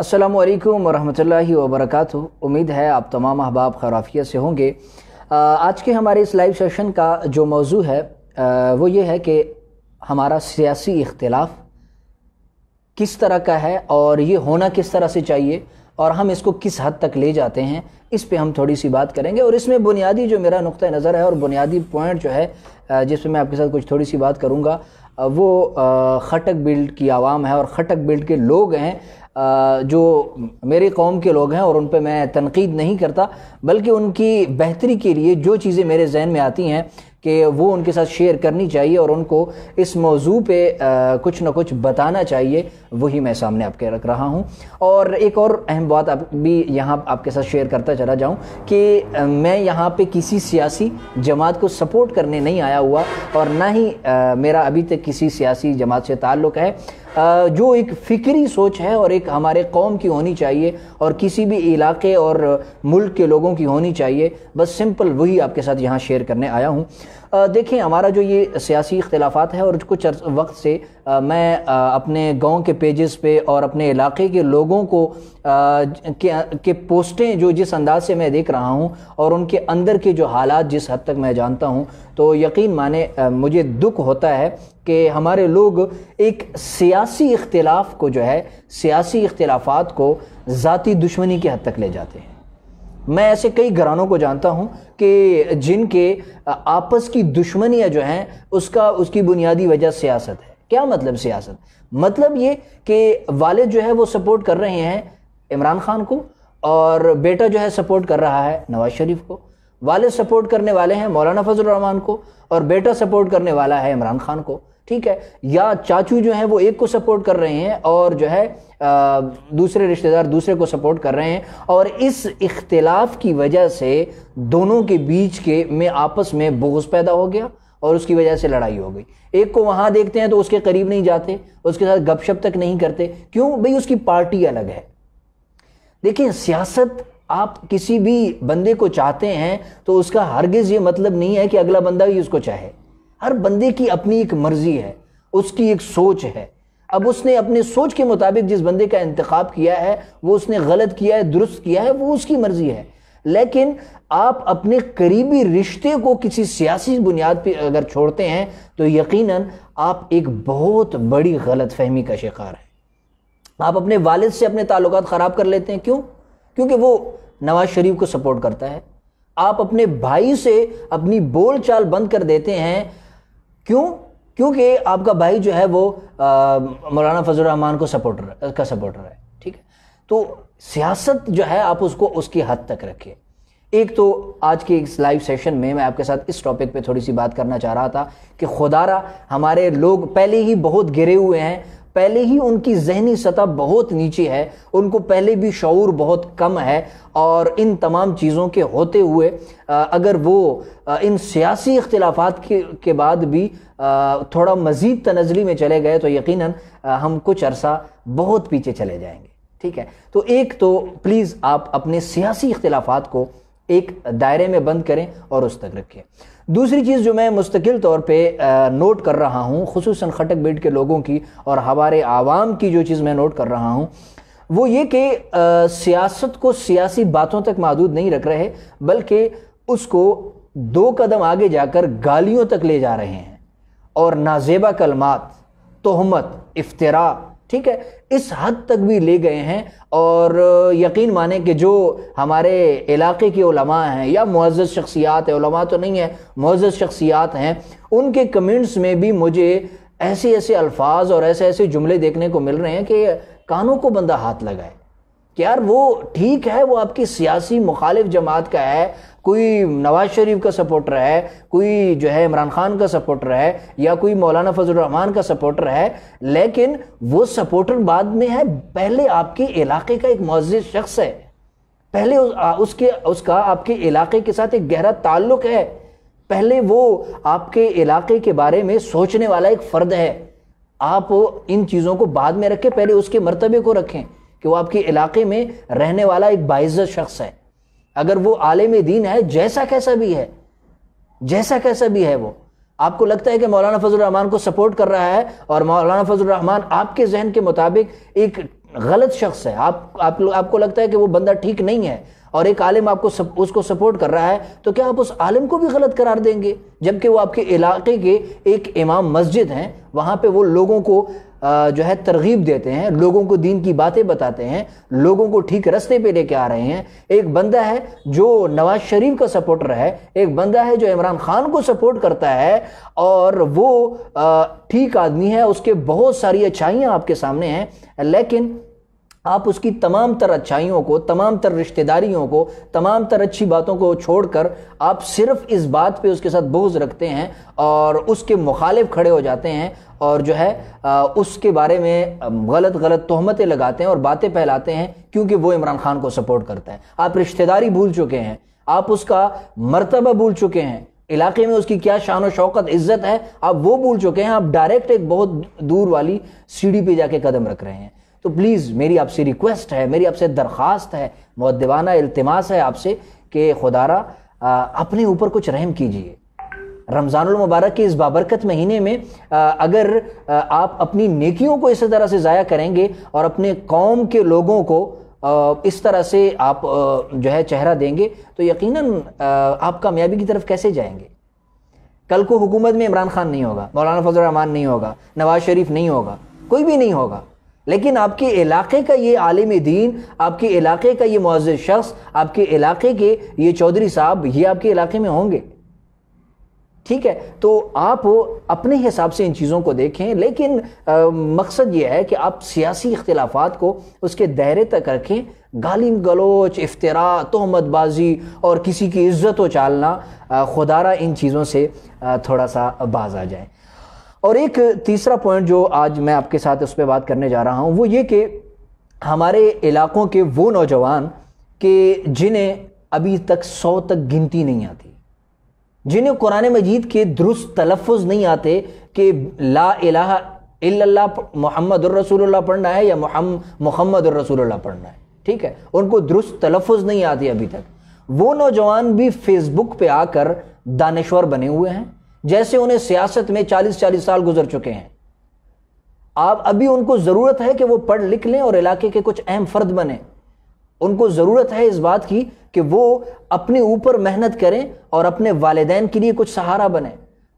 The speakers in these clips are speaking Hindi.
अस्सलाम वालेकुम व उम्मीद है आप तमाम अहबाब खराफ़िया से होंगे आज के हमारे इस लाइव सेशन का जो मौजू है वो ये है कि हमारा सियासी इख्तलाफ किस तरह का है और ये होना किस तरह से चाहिए और हम इसको किस हद तक ले जाते हैं इस पे हम थोड़ी सी बात करेंगे और इसमें बुनियादी जो मेरा नुक़ नज़र है और बुनियादी पॉइंट जो है जिस पर मैं आपके साथ कुछ थोड़ी सी बात करूँगा वो खटक बिल्ड की आवाम है और खटक बिल्ड के लोग हैं जो मेरी कौम के लोग हैं और उन पर मैं तनकीद नहीं करता बल्कि उनकी बेहतरी के लिए जो चीज़ें मेरे जहन में आती हैं कि वो उनके साथ शेयर करनी चाहिए और उनको इस मौजू पे कुछ ना कुछ बताना चाहिए वही मैं सामने आपके रख रहा हूँ और एक और अहम बात आप भी यहाँ आपके साथ शेयर करता चला जाऊँ कि मैं यहाँ पे किसी सियासी जमात को सपोर्ट करने नहीं आया हुआ और ना ही मेरा अभी तक किसी सियासी जमात से ताल्लुक़ है जो एक फ़िक्री सोच है और एक हमारे कौम की होनी चाहिए और किसी भी इलाके और मुल्क के लोगों की होनी चाहिए बस सिंपल वही आपके साथ यहाँ शेयर करने आया हूँ देखें हमारा जो ये सियासी अख्तिलाफ़ है और कुछ वक्त से मैं अपने गांव के पेजेस पे और अपने इलाके के लोगों को के, के पोस्टें जो जिस अंदाज से मैं देख रहा हूँ और उनके अंदर के जो हालात जिस हद तक मैं जानता हूँ तो यकीन माने मुझे दुख होता है कि हमारे लोग एक सियासी इख्तलाफ को जो है सियासी इख्तलाफात को ज़ाती दुश्मनी की हद तक ले जाते हैं मैं ऐसे कई घरानों को जानता हूँ कि जिनके आपस की दुश्मनियाँ जो हैं उसका उसकी बुनियादी वजह सियासत है क्या मतलब सियासत मतलब ये कि वाले जो है वो सपोर्ट कर रहे हैं इमरान खान को और बेटा जो है सपोर्ट कर रहा है नवाज शरीफ को वाले सपोर्ट करने वाले हैं मौलाना फजल रहमान को और बेटा सपोर्ट करने वाला है इमरान खान को ठीक है या चाचू जो है वो एक को सपोर्ट कर रहे हैं और जो है आ, दूसरे रिश्तेदार दूसरे को सपोर्ट कर रहे हैं और इस इख्तलाफ की वजह से दोनों के बीच के में आपस में बोझ पैदा हो गया और उसकी वजह से लड़ाई हो गई एक को वहां देखते हैं तो उसके करीब नहीं जाते उसके साथ गपशप तक नहीं करते क्यों भाई उसकी पार्टी अलग है देखिए सियासत आप किसी भी बंदे को चाहते हैं तो उसका हरगिज़ ये मतलब नहीं है कि अगला बंदा भी उसको चाहे हर बंदे की अपनी एक मर्जी है उसकी एक सोच है अब उसने अपने सोच के मुताबिक जिस बंदे का इंतखब किया है वो उसने गलत किया है दुरुस्त किया है वो उसकी मर्जी है लेकिन आप अपने करीबी रिश्ते को किसी सियासी बुनियाद पर अगर छोड़ते हैं तो यकीन आप एक बहुत बड़ी गलत फहमी का शिकार हैं आप अपने वालद से अपने ताल्लुक ख़राब कर लेते हैं क्यों क्योंकि वो नवाज शरीफ को सपोर्ट करता है आप अपने भाई से अपनी बोल चाल बंद कर देते हैं क्यों क्योंकि आपका भाई जो है वो मौलाना फजल रहमान को सपोर्टर का सपोर्टर है ठीक है तो सियासत जो है आप उसको उसकी हद तक रखिए एक तो आज के इस लाइव सेशन में मैं आपके साथ इस टॉपिक पे थोड़ी सी बात करना चाह रहा था कि खुदारा हमारे लोग पहले ही बहुत गिरे हुए हैं पहले ही उनकी जहनी सतह बहुत नीचे है उनको पहले भी शूर बहुत कम है और इन तमाम चीज़ों के होते हुए अगर वो इन सियासी इख्तलाफात के, के बाद भी थोड़ा मज़ीद तनजली में चले गए तो यकीन हम कुछ अरसा बहुत पीछे चले जाएंगे ठीक है तो एक तो प्लीज़ आप अपने सियासी इख्तलाफात को एक दायरे में बंद करें और उस तक रखें दूसरी चीज़ जो मैं मुस्तकिल तौर पे नोट कर रहा हूँ खसूस खटक बेट के लोगों की और हमारे आवाम की जो चीज़ मैं नोट कर रहा हूँ वो ये कि सियासत को सियासी बातों तक महदूद नहीं रख रहे बल्कि उसको दो कदम आगे जाकर गालियों तक ले जा रहे हैं और नाजेबा कलमात तहमत इफ्तरा ठीक है इस हद तक भी ले गए हैं और यकीन माने कि जो हमारे इलाके के उलमा हैं या मुआज़ शख्सियात है उलमा तो नहीं है मुआज़ शख्सियात हैं उनके कमेंट्स में भी मुझे ऐसे ऐसे अल्फाज और ऐसे ऐसे जुमले देखने को मिल रहे हैं कि कानों को बंदा हाथ लगाए कि यार वो ठीक है वो आपकी सियासी मुखालिफ जमात का है कोई नवाज शरीफ का सपोर्टर है कोई जो है इमरान खान का सपोर्टर है या कोई मौलाना फजल रहमान का सपोर्टर है लेकिन वो सपोर्टर बाद में है पहले आपके इलाके का एक मस्जिद शख्स है पहले उस, आ, उसके उसका आपके इलाके के साथ एक गहरा ताल्लुक है पहले वो आपके इलाके के बारे में सोचने वाला एक फ़र्द है आप इन चीज़ों को बाद में रखें पहले उसके मरतबे को रखें कि वो आपके इलाके में रहने वाला एक बाइज़त शख्स है अगर वो आलिम दीन है जैसा कैसा भी है जैसा कैसा भी है वो आपको लगता है कि मौलाना फजल रहमान को सपोर्ट कर रहा है और मौलाना फजल रहमान आपके जहन के मुताबिक एक गलत शख्स है आप, आप आपको लगता है कि वो बंदा ठीक नहीं है और एक आलिम आपको सप, उसको सपोर्ट कर रहा है तो क्या आप उस आलिम को भी गलत करार देंगे जबकि वो आपके इलाके के एक इमाम मस्जिद हैं वहाँ पे वो लोगों को जो है तरगीब देते हैं लोगों को दीन की बातें बताते हैं लोगों को ठीक रास्ते पे लेके आ रहे हैं एक बंदा है जो नवाज शरीफ का सपोर्टर है एक बंदा है जो इमरान खान को सपोर्ट करता है और वो ठीक आदमी है उसके बहुत सारी अच्छाइयाँ आपके सामने हैं लेकिन आप उसकी तमाम तर अच्छाइयों को तमाम तर रिश्तेदारियों को तमाम तर अच्छी बातों को छोड़कर आप सिर्फ इस बात पे उसके साथ बोझ रखते हैं और उसके मुखालिफ खड़े हो जाते हैं और जो है उसके बारे में गलत गलत तहमतें लगाते हैं और बातें फैलाते हैं क्योंकि वो इमरान खान को सपोर्ट करता है आप रिश्तेदारी भूल चुके हैं आप उसका मरतबा भूल चुके हैं इलाके में उसकी क्या शान और शौकत इज्जत है आप वो भूल चुके हैं आप डायरेक्ट एक बहुत दूर वाली सीढ़ी पे जाके कदम रख रहे हैं तो प्लीज़ मेरी आपसे रिक्वेस्ट है मेरी आपसे दरख्वास्त है मुद्दवाना अल्तमास है आपसे कि खुदारा अपने ऊपर कुछ रहम कीजिए रमज़ानमबारक के इस बाबरकत महीने में आ, अगर आ, आप अपनी नेकियों को इस तरह से ज़ाया करेंगे और अपने कौम के लोगों को आ, इस तरह से आप जो है चेहरा देंगे तो यकीनन आप कामयाबी की तरफ कैसे जाएंगे कल को हुकूमत में इमरान खान नहीं होगा मौलाना फजल रहमान नहीं होगा नवाज शरीफ नहीं होगा कोई भी नहीं होगा लेकिन आपके इलाके का ये आलिम दीन आपके इलाके का ये मुआज़ शख्स आपके इलाके के ये चौधरी साहब ये आपके इलाके में होंगे ठीक है तो आप अपने हिसाब से इन चीज़ों को देखें लेकिन आ, मकसद ये है कि आप सियासी इख्तलाफात को उसके दायरे तक रखें गालिम गलोच इफ्तरा तहमतबाजी और किसी की इज्जत उचालना खुदारा इन चीज़ों से थोड़ा सा बाज आ जाए और एक तीसरा पॉइंट जो आज मैं आपके साथ उस पर बात करने जा रहा हूँ वो ये कि हमारे इलाकों के वो नौजवान के जिन्हें अभी तक सौ तक गिनती नहीं आती जिन्हें कुरान मजीद के दुरुस्त तलफ़ नहीं आते कि ला अला इल्ला मोहम्मद रसूलुल्लाह पढ़ना है या मोहम्मद रसूलुल्लाह पढ़ना है ठीक है उनको दुरुस्त तलफ़ नहीं आती अभी तक वो नौजवान भी फेसबुक पे आकर दानश्वर बने हुए हैं जैसे उन्हें सियासत में चालीस चालीस साल गुजर चुके हैं आप अभी उनको ज़रूरत है कि वो पढ़ लिख लें और इलाके के कुछ अहम फर्द बने उनको ज़रूरत है इस बात की कि वो अपने ऊपर मेहनत करें और अपने वालदेन के लिए कुछ सहारा बने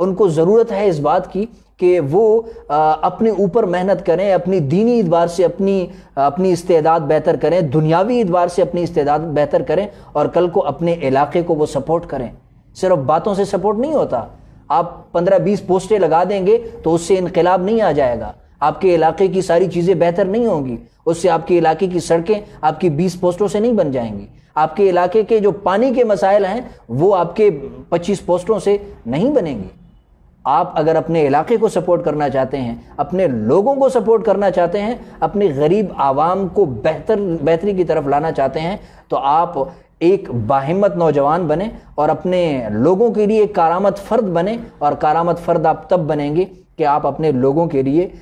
उनको ज़रूरत है इस बात की कि वो अपने ऊपर मेहनत करें अपनी दीनी एतबार से अपनी अपनी इस्तेदाद बेहतर करें दुनियावी एतबार से अपनी इस्तेदाद बेहतर करें और कल को अपने इलाके को वो सपोर्ट करें सिर्फ बातों से सपोर्ट नहीं होता आप पंद्रह बीस पोस्टें लगा देंगे तो उससे इनकलाब नहीं आ जाएगा आपके इलाके की सारी चीज़ें बेहतर नहीं होंगी उससे आपके इलाके की सड़कें आपकी बीस पोस्टों से नहीं बन जाएंगी आपके इलाके के जो पानी के मसाइल हैं वो आपके पच्चीस पोस्टों से नहीं बनेंगे आप अगर अपने इलाके को सपोर्ट करना चाहते हैं अपने लोगों को सपोर्ट करना चाहते हैं अपने गरीब आवाम को बेहतर बेहतरी की तरफ लाना चाहते हैं तो आप एक बाहिमत नौजवान बने और अपने लोगों के लिए एक कारामत फ़र्द बने और कारामत फ़र्द आप तब बनेंगे कि आप अपने लोगों के लिए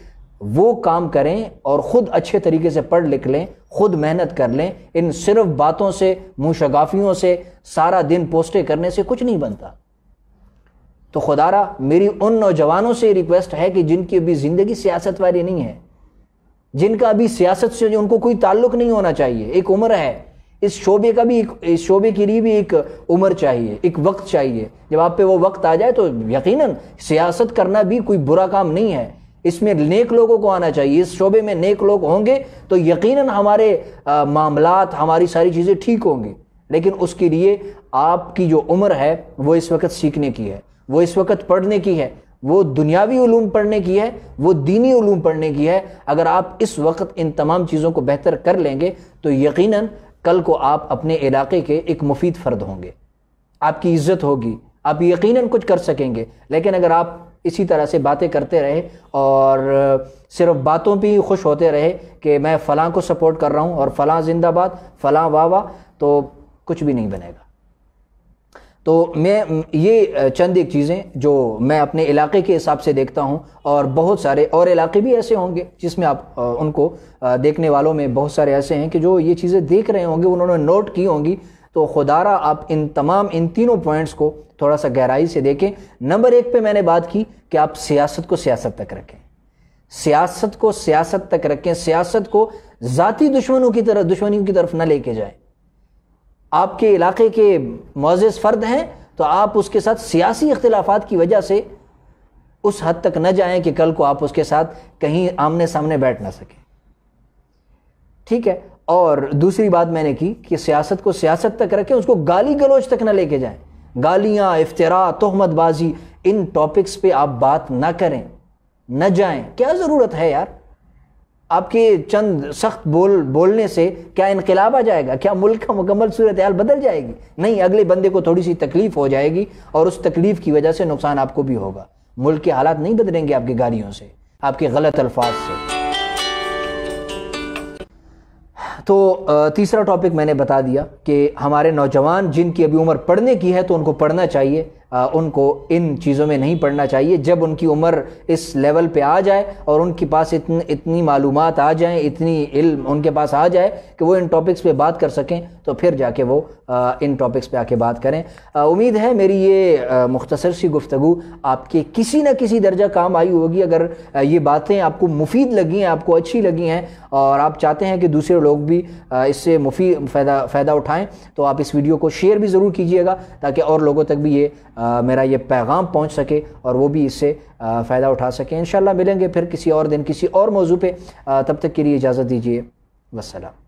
वो काम करें और ख़ुद अच्छे तरीके से पढ़ लिख लें ख़ुद मेहनत कर लें इन सिर्फ बातों से मुँह शगाफियों से सारा दिन पोस्टें करने से कुछ नहीं बनता तो खुदारा मेरी उन नौजवानों से रिक्वेस्ट है कि जिनकी अभी ज़िंदगी सियासत वाली नहीं है जिनका अभी सियासत से उनको कोई ताल्लुक नहीं होना चाहिए एक उम्र है इस शोबे का भी एक इस शोबे के लिए भी एक उम्र चाहिए एक वक्त चाहिए जब आप पे वो वक्त आ जाए तो यकीनन सियासत करना भी कोई बुरा काम नहीं है इसमें नेक लोगों को आना चाहिए इस शोबे में नेक लोग होंगे तो यकीनन हमारे मामला हमारी सारी चीज़ें ठीक होंगी लेकिन उसके लिए आपकी जो उम्र है वो इस वक्त सीखने की है वो इस वक्त पढ़ने की है वो दुनियावी ूम पढ़ने की है वो दीनी ूम पढ़ने की है अगर आप इस वक्त इन तमाम चीज़ों को बेहतर कर लेंगे तो यकीनन कल को आप अपने इलाके के एक मुफीद फ़र्द होंगे आपकी इज़्ज़त होगी आप यकीनन कुछ कर सकेंगे लेकिन अगर आप इसी तरह से बातें करते रहे और सिर्फ बातों पर खुश होते रहे कि मैं फ़लाँ को सपोर्ट कर रहा हूँ और फ़लाँ जिंदाबाद फ़लाँ वाह वाह तो कुछ भी नहीं बनेगा तो मैं ये चंद एक चीज़ें जो मैं अपने इलाके के हिसाब से देखता हूँ और बहुत सारे और इलाके भी ऐसे होंगे जिसमें आप उनको देखने वालों में बहुत सारे ऐसे हैं कि जो ये चीज़ें देख रहे होंगे उन्होंने नोट की होंगी तो खुदारा आप इन तमाम इन तीनों पॉइंट्स को थोड़ा सा गहराई से देखें नंबर एक पे मैंने बात की कि आप सियासत को सियासत तक रखें सियासत को सियासत तक रखें सियासत को ज़ाती दुश्मनों की तरफ दुश्मनियों की तरफ ना लेके जाएं आपके इलाके के मोज़ फ़र्द हैं तो आप उसके साथ सियासी इख्तलाफात की वजह से उस हद तक न जाएं कि कल को आप उसके साथ कहीं आमने सामने बैठ ना सकें ठीक है और दूसरी बात मैंने की कि सियासत को सियासत तक रखें उसको गाली गलोच तक ना लेके जाएं गालियाँ इफ्तरा तहमतबाजी इन टॉपिक्स पे आप बात ना करें न जाएं क्या ज़रूरत है यार आपके चंद सख्त बोल बोलने से क्या इनकलाब आ जाएगा क्या मुल्क का मुकम्मल सूरत हाल बदल जाएगी नहीं अगले बंदे को थोड़ी सी तकलीफ़ हो जाएगी और उस तकलीफ़ की वजह से नुकसान आपको भी होगा मुल्क के हालात नहीं बदलेंगे आपकी गाड़ियों से आपके गलत अल्फाज से तो तीसरा टॉपिक मैंने बता दिया कि हमारे नौजवान जिनकी अभी उम्र पढ़ने की है तो उनको पढ़ना चाहिए उनको इन चीज़ों में नहीं पढ़ना चाहिए जब उनकी उम्र इस लेवल पे आ जाए और उनके पास इतन, इतनी मालूम आ जाएँ इतनी इल्म उनके पास आ जाए कि वो इन टॉपिक्स पे बात कर सकें तो फिर जाके वो इन टॉपिक्स पे आके बात करें उम्मीद है मेरी ये मुख्तसर सी गुफ्तु आपके किसी न किसी दर्जा काम आई होगी अगर ये बातें आपको मुफीद लगी हैं आपको अच्छी लगी हैं और आप चाहते हैं कि दूसरे लोग भी इससे मुफी फ़ायदा फ़ायदा उठाएँ तो आप इस वीडियो को शेयर भी ज़रूर कीजिएगा ताकि और लोगों तक भी ये आ, मेरा ये पैगाम पहुंच सके और वो भी इससे फ़ायदा उठा सकें इन मिलेंगे फिर किसी और दिन किसी और मौजू पर तब तक के लिए इजाज़त दीजिए वसलम